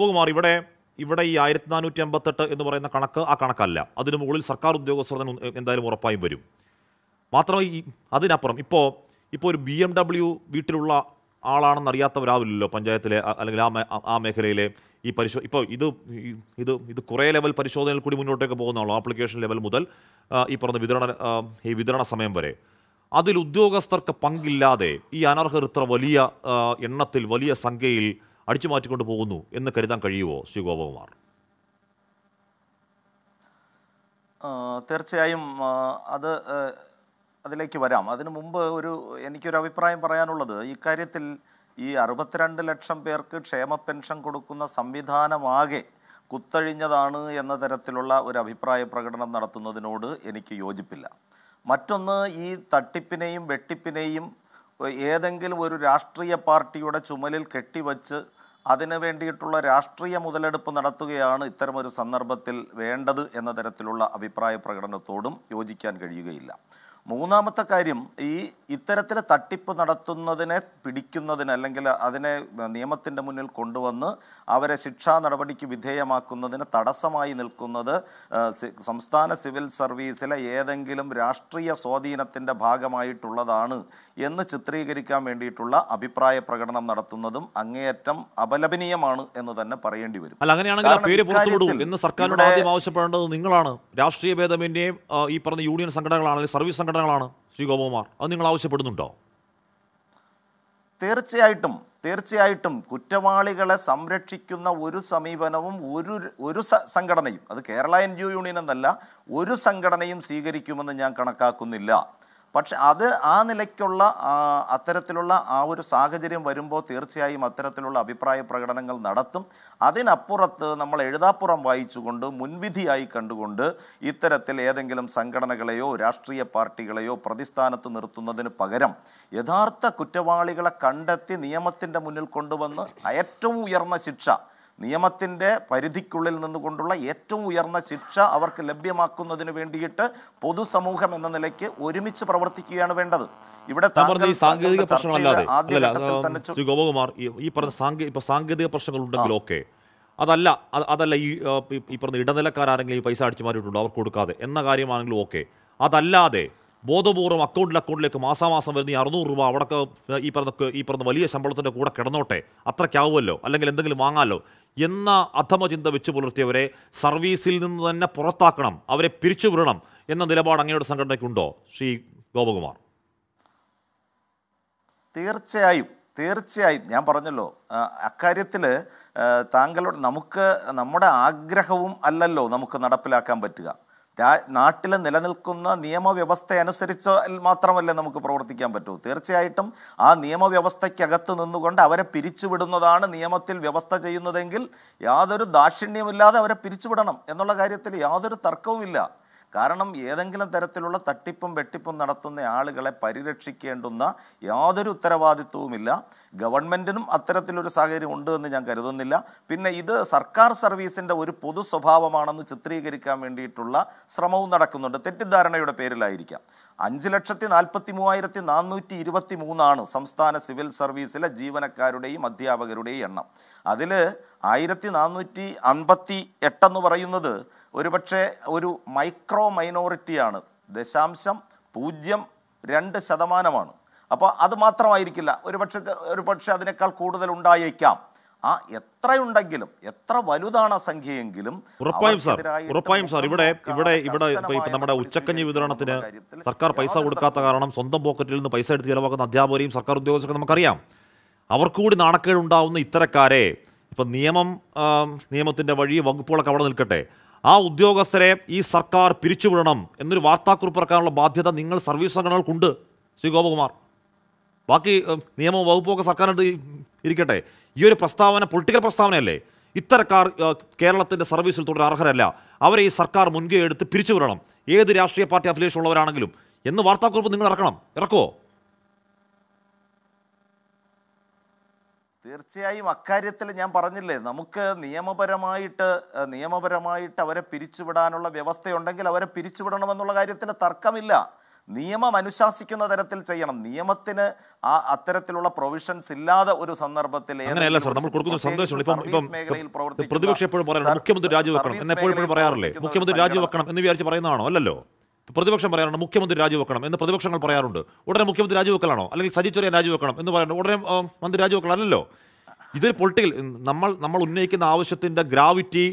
ഗോകുമാർ ഇവിടെ ഇവിടെ ഈ ആയിരത്തി നാനൂറ്റി അമ്പത്തെട്ട് എന്ന് പറയുന്ന കണക്ക് ആ കണക്കല്ല അതിനു മുകളിൽ സർക്കാർ ഉദ്യോഗസ്ഥർ എന്തായാലും ഉറപ്പായും വരും മാത്രമേ ഈ അതിനപ്പുറം ഇപ്പോൾ ഇപ്പോൾ ഒരു ബി എം ഡബ്ല്യു വീട്ടിലുള്ള ആളാണെന്ന് അറിയാത്തവരാവില്ലല്ലോ പഞ്ചായത്തിലെ അല്ലെങ്കിൽ ആ ആ മേഖലയിലെ ഈ പരിശോ ഇപ്പോൾ ഇത് ഇത് ഇത് കുറേ ലെവൽ പരിശോധനയിൽ കൂടി മുന്നോട്ടേക്ക് പോകുന്നുള്ളൂ ആപ്ലിക്കേഷൻ ലെവൽ മുതൽ ഈ പറഞ്ഞ വിതരണ ഈ വിതരണ സമയം വരെ അതിൽ ഉദ്യോഗസ്ഥർക്ക് പങ്കില്ലാതെ ഈ അനർഹർ ഇത്ര വലിയ എണ്ണത്തിൽ വലിയ സംഖ്യയിൽ അടിച്ചു മാറ്റിക്കൊണ്ട് പോകുന്നു എന്ന് കരുതാൻ കഴിയുമോ ശ്രീ ഗോപകുമാർ തീർച്ചയായും അത് അതിലേക്ക് വരാം അതിനു മുമ്പ് ഒരു എനിക്കൊരു അഭിപ്രായം പറയാനുള്ളത് ഇക്കാര്യത്തിൽ ഈ അറുപത്തിരണ്ട് ലക്ഷം പേർക്ക് ക്ഷേമ പെൻഷൻ കൊടുക്കുന്ന സംവിധാനമാകെ കുത്തഴിഞ്ഞതാണ് എന്ന തരത്തിലുള്ള ഒരു അഭിപ്രായ പ്രകടനം നടത്തുന്നതിനോട് എനിക്ക് യോജിപ്പില്ല മറ്റൊന്ന് ഈ തട്ടിപ്പിനെയും വെട്ടിപ്പിനെയും ഏതെങ്കിലും ഒരു രാഷ്ട്രീയ പാർട്ടിയുടെ ചുമലിൽ കെട്ടിവച്ച് അതിന് വേണ്ടിയിട്ടുള്ള രാഷ്ട്രീയ മുതലെടുപ്പ് നടത്തുകയാണ് ഇത്തരമൊരു സന്ദർഭത്തിൽ വേണ്ടത് എന്ന തരത്തിലുള്ള അഭിപ്രായ പ്രകടനത്തോടും യോജിക്കാൻ കഴിയുകയില്ല മൂന്നാമത്തെ കാര്യം ഈ ഇത്തരത്തിൽ തട്ടിപ്പ് നടത്തുന്നതിനെ പിടിക്കുന്നതിന് അല്ലെങ്കിൽ അതിനെ നിയമത്തിൻ്റെ മുന്നിൽ കൊണ്ടുവന്ന് അവരെ ശിക്ഷാ നടപടിക്ക് വിധേയമാക്കുന്നതിന് തടസ്സമായി നിൽക്കുന്നത് സംസ്ഥാന സിവിൽ സർവീസിലെ ഏതെങ്കിലും രാഷ്ട്രീയ സ്വാധീനത്തിൻ്റെ ഭാഗമായിട്ടുള്ളതാണ് എന്ന് ചിത്രീകരിക്കാൻ വേണ്ടിയിട്ടുള്ള അഭിപ്രായ പ്രകടനം നടത്തുന്നതും അങ്ങേയറ്റം അപലപനീയമാണ് എന്ന് തന്നെ പറയേണ്ടി വരും അല്ല അങ്ങനെയാണെങ്കിൽ പേര് എന്ന് സർക്കാരിനോട് ആദ്യം ആവശ്യപ്പെടേണ്ടത് നിങ്ങളാണ് രാഷ്ട്രീയ ഭേദമിൻ്റെയും ഈ പറഞ്ഞ യൂണിയൻ സംഘടനകളാണെങ്കിൽ സർവീസ് സംഘടന സംഘടനകളാണ് ശ്രീ ഗോപകുമാർ അത് നിങ്ങൾ ആവശ്യപ്പെടുന്നുണ്ടോ തീർച്ചയായിട്ടും തീർച്ചയായിട്ടും കുറ്റവാളികളെ സംരക്ഷിക്കുന്ന ഒരു സമീപനവും ഒരു ഒരു സംഘടനയും അത് Kerala N G O union എന്നല്ല ഒരു സംഘടനയും സ്വീകരിക്കുമെന്ന് ഞാൻ കണക്കാക്കുന്നില്ല പക്ഷെ അത് ആ നിലയ്ക്കുള്ള അത്തരത്തിലുള്ള ആ ഒരു സാഹചര്യം വരുമ്പോൾ തീർച്ചയായും അത്തരത്തിലുള്ള അഭിപ്രായ പ്രകടനങ്ങൾ നടത്തും അതിനപ്പുറത്ത് നമ്മൾ എഴുതാപ്പുറം വായിച്ചുകൊണ്ട് മുൻവിധിയായി കണ്ടുകൊണ്ട് ഇത്തരത്തിൽ ഏതെങ്കിലും സംഘടനകളെയോ രാഷ്ട്രീയ പാർട്ടികളെയോ പ്രതിസ്ഥാനത്ത് നിർത്തുന്നതിന് പകരം യഥാർത്ഥ കുറ്റവാളികളെ കണ്ടെത്തി നിയമത്തിൻ്റെ മുന്നിൽ കൊണ്ടുവന്ന് ഏറ്റവും ഉയർന്ന ശിക്ഷ നിയമത്തിൻ്റെ പരിധിക്കുള്ളിൽ നിന്നുകൊണ്ടുള്ള ഏറ്റവും ഉയർന്ന ശിക്ഷ അവർക്ക് ലഭ്യമാക്കുന്നതിന് വേണ്ടിയിട്ട് പൊതുസമൂഹം എന്ന നിലയ്ക്ക് ഒരുമിച്ച് പ്രവർത്തിക്കുകയാണ് വേണ്ടത് ഇവിടെ സാങ്കേതിക പ്രശ്നങ്ങളല്ലാതെ ഗോപകുമാർ ഈ പറഞ്ഞ സാങ്കേതിക ഇപ്പൊ സാങ്കേതിക പ്രശ്നങ്ങളുണ്ടെങ്കിലും ഓക്കെ അതല്ല അതല്ല ഈ പറഞ്ഞ ഇടനിലക്കാരെങ്കിലും ഈ പൈസ അടിച്ചു മാറിയിട്ടുണ്ടോ അവർ കൊടുക്കാതെ എന്ന കാര്യമാണെങ്കിലും ഓക്കെ അതല്ലാതെ ബോധപൂർവം അക്കൗണ്ടിൽ അക്കൗണ്ടിലേക്ക് മാസാമാസം വരുന്ന ഈ അറുന്നൂറ് രൂപ അവിടെ ഈ പറഞ്ഞ ഈ പറഞ്ഞ വലിയ ശമ്പളത്തിൻ്റെ കൂടെ കിടന്നോട്ടെ അത്രയ്ക്കാവുമല്ലോ അല്ലെങ്കിൽ എന്തെങ്കിലും വാങ്ങാമല്ലോ എന്ന അധമചിന്ത വെച്ച് പുലർത്തിയവരെ സർവീസിൽ നിന്ന് തന്നെ പുറത്താക്കണം അവരെ പിരിച്ചുവിടണം എന്ന നിലപാട് അങ്ങയുടെ സംഘടനയ്ക്കുണ്ടോ ശ്രീ ഗോപകുമാർ തീർച്ചയായും തീർച്ചയായും ഞാൻ പറഞ്ഞല്ലോ അക്കാര്യത്തിൽ താങ്കളുടെ നമുക്ക് നമ്മുടെ ആഗ്രഹവും അല്ലല്ലോ നമുക്ക് നടപ്പിലാക്കാൻ പറ്റുക നാട്ടിൽ നിലനിൽക്കുന്ന നിയമവ്യവസ്ഥ അനുസരിച്ച് മാത്രമല്ലേ നമുക്ക് പ്രവർത്തിക്കാൻ പറ്റൂ തീർച്ചയായിട്ടും ആ നിയമവ്യവസ്ഥയ്ക്കകത്ത് നിന്നുകൊണ്ട് അവരെ പിരിച്ചുവിടുന്നതാണ് നിയമത്തിൽ വ്യവസ്ഥ ചെയ്യുന്നതെങ്കിൽ യാതൊരു ദാക്ഷിണ്യമില്ലാതെ അവരെ പിരിച്ചുവിടണം എന്നുള്ള കാര്യത്തിൽ യാതൊരു തർക്കവുമില്ല കാരണം ഏതെങ്കിലും തരത്തിലുള്ള തട്ടിപ്പും വെട്ടിപ്പും നടത്തുന്ന ആളുകളെ പരിരക്ഷിക്കേണ്ടുന്ന യാതൊരു ഉത്തരവാദിത്വവുമില്ല ഗവൺമെൻറ്റിനും അത്തരത്തിലൊരു സാഹചര്യം ഉണ്ട് എന്ന് ഞാൻ കരുതുന്നില്ല പിന്നെ ഇത് സർക്കാർ സർവീസിൻ്റെ ഒരു പൊതു സ്വഭാവമാണെന്ന് ചിത്രീകരിക്കാൻ വേണ്ടിയിട്ടുള്ള ശ്രമവും നടക്കുന്നുണ്ട് തെറ്റിദ്ധാരണയുടെ പേരിലായിരിക്കാം അഞ്ച് ലക്ഷത്തി നാൽപ്പത്തി മൂവായിരത്തി നാനൂറ്റി ഇരുപത്തി മൂന്നാണ് സംസ്ഥാന സിവിൽ സർവീസിലെ ജീവനക്കാരുടെയും അധ്യാപകരുടെയും എണ്ണം അതിൽ ആയിരത്തി നാനൂറ്റി അൻപത്തി എട്ടെന്ന് പറയുന്നത് ഒരുപക്ഷെ ഒരു മൈക്രോ മൈനോറിറ്റിയാണ് ദശാംശം പൂജ്യം രണ്ട് ശതമാനമാണ് അപ്പോൾ അത് മാത്രമായിരിക്കില്ല ഒരു പക്ഷേ ഒരു പക്ഷേ അതിനേക്കാൾ കൂടുതൽ ഉണ്ടായേക്കാം ആ എത്രയുണ്ടെങ്കിലും എത്ര വലുതാണ് ആ സംഖ്യയെങ്കിലും ഉറപ്പായും സാർ ഉറപ്പായും സാർ ഇവിടെ ഇവിടെ ഇവിടെ നമ്മുടെ ഉച്ചക്കഞ്ഞി വിതരണത്തിന് സർക്കാർ പൈസ കൊടുക്കാത്ത കാരണം സ്വന്തം പോക്കറ്റിൽ നിന്ന് പൈസ എടുത്ത് ചിലവാക്കുന്ന അധ്യാപകരെയും സർക്കാർ ഉദ്യോഗസ്ഥരും നമുക്കറിയാം അവർക്ക് കൂടി നാണക്കേടുണ്ടാവുന്ന ഇത്തരക്കാരെ ഇപ്പം നിയമം നിയമത്തിൻ്റെ വഴി വകുപ്പുകളൊക്കെ അവിടെ നിൽക്കട്ടെ ആ ഉദ്യോഗസ്ഥരെ ഈ സർക്കാർ പിരിച്ചുവിടണം എന്നൊരു വാർത്താക്കുറിപ്പ് ഇറക്കാനുള്ള ബാധ്യത നിങ്ങൾ സർവീസ് സംഘടനകൾക്കുണ്ട് ശ്രീ ഗോപകുമാർ ബാക്കി നിയമ വകുപ്പൊക്കെ സർക്കാരിനടുത്ത് ഇരിക്കട്ടെ ഈ ഒരു പ്രസ്താവന പൊളിറ്റിക്കൽ പ്രസ്താവനയല്ലേ ഇത്തരക്കാർ കേരളത്തിൻ്റെ സർവീസിൽ തുടരാൻ അർഹരല്ല അവരെ ഈ സർക്കാർ മുൻകൈ എടുത്ത് പിരിച്ചുവിടണം ഏത് രാഷ്ട്രീയ പാർട്ടി അഫിലിയേഷൻ ഉള്ളവരാണെങ്കിലും എന്ന് വാർത്താക്കുറിപ്പ് നിങ്ങൾ ഇറക്കണം ഇറക്കുമോ തീർച്ചയായും അക്കാര്യത്തിൽ ഞാൻ പറഞ്ഞില്ലേ നമുക്ക് നിയമപരമായിട്ട് നിയമപരമായിട്ട് അവരെ പിരിച്ചുവിടാനുള്ള വ്യവസ്ഥയുണ്ടെങ്കിൽ അവരെ പിരിച്ചുവിടണമെന്നുള്ള കാര്യത്തിന് തർക്കമില്ല നിയമം അനുശാസിക്കുന്ന തരത്തിൽ ചെയ്യണം നിയമത്തിന് ആ അത്തരത്തിലുള്ള പ്രൊവിഷൻസ് ഇല്ലാതെ ഒരു സന്ദർഭത്തിൽ പ്രതിപക്ഷം എപ്പോഴും പറയാറുണ്ട് മുഖ്യമന്ത്രി എപ്പോഴും മുഖ്യമന്ത്രി രാജിവെക്കണം എന്ന് വിചാരിച്ച് പറയുന്നതാണോ അല്ലല്ലോ പ്രതിപക്ഷം പറയാറുണ്ട് മുഖ്യമന്ത്രി രാജിവെക്കണം എന്ന് പ്രതിപക്ഷങ്ങൾ പറയാറുണ്ട് ഉടനെ മുഖ്യമന്ത്രി രാജിവെക്കലാണോ അല്ലെങ്കിൽ സജി ചെറിയ രാജിവെക്കണം എന്ന് പറയുന്നത് ഉടനെ മന്ത്രി അല്ലല്ലോ ഇതൊരു പൊളിറ്റിക്കൽ നമ്മൾ നമ്മൾ ഉന്നയിക്കുന്ന ആവശ്യത്തിൻ്റെ ഗ്രാവിറ്റി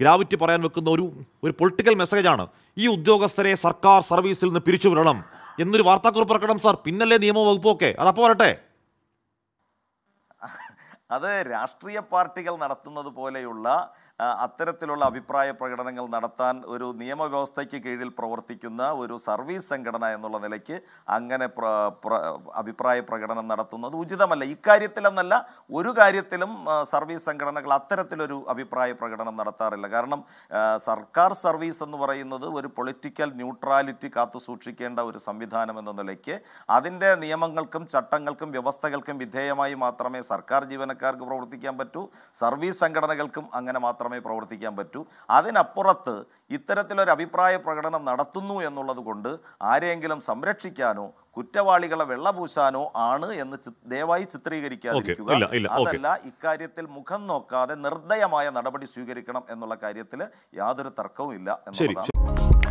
ഗ്രാവിറ്റി പറയാൻ വെക്കുന്ന ഒരു ഒരു പൊളിറ്റിക്കൽ മെസ്സേജാണ് ഈ ഉദ്യോഗസ്ഥരെ സർക്കാർ സർവീസിൽ നിന്ന് പിരിച്ചു വിടണം എന്നൊരു വാർത്താക്കുറിപ്പ് ഇറക്കണം സാർ പിന്നല്ലേ നിയമവകുപ്പൊക്കെ അതപ്പോൾ വരട്ടെ അത് രാഷ്ട്രീയ പാർട്ടികൾ നടത്തുന്നത് പോലെയുള്ള അത്തരത്തിലുള്ള അഭിപ്രായ പ്രകടനങ്ങൾ നടത്താൻ ഒരു നിയമവ്യവസ്ഥയ്ക്ക് കീഴിൽ പ്രവർത്തിക്കുന്ന ഒരു സർവീസ് സംഘടന എന്നുള്ള നിലയ്ക്ക് അങ്ങനെ അഭിപ്രായ പ്രകടനം നടത്തുന്നത് ഉചിതമല്ല ഇക്കാര്യത്തിലെന്നല്ല ഒരു കാര്യത്തിലും സർവീസ് സംഘടനകൾ അത്തരത്തിലൊരു അഭിപ്രായ പ്രകടനം നടത്താറില്ല കാരണം സർക്കാർ സർവീസ് എന്ന് പറയുന്നത് ഒരു പൊളിറ്റിക്കൽ ന്യൂട്രാലിറ്റി കാത്തു സൂക്ഷിക്കേണ്ട ഒരു സംവിധാനം എന്ന നിലയ്ക്ക് അതിൻ്റെ നിയമങ്ങൾക്കും ചട്ടങ്ങൾക്കും വ്യവസ്ഥകൾക്കും വിധേയമായി മാത്രമേ സർക്കാർ ജീവനക്കാർക്ക് പ്രവർത്തിക്കാൻ പറ്റൂ സർവീസ് സംഘടനകൾക്കും അങ്ങനെ മാത്രം മാത്രമേ പ്രവർത്തിക്കാൻ പറ്റൂ അതിനപ്പുറത്ത് ഇത്തരത്തിലൊരു അഭിപ്രായ പ്രകടനം നടത്തുന്നു എന്നുള്ളത് കൊണ്ട് ആരെയെങ്കിലും സംരക്ഷിക്കാനോ കുറ്റവാളികളെ വെള്ളപൂശാനോ ആണ് എന്ന് ദയവായി ചിത്രീകരിക്കാതിരിക്കുക അതല്ല ഇക്കാര്യത്തിൽ മുഖം നോക്കാതെ നിർദ്ദയമായ നടപടി സ്വീകരിക്കണം എന്നുള്ള കാര്യത്തിൽ യാതൊരു തർക്കവും ഇല്ല എന്നുള്ളതാണ്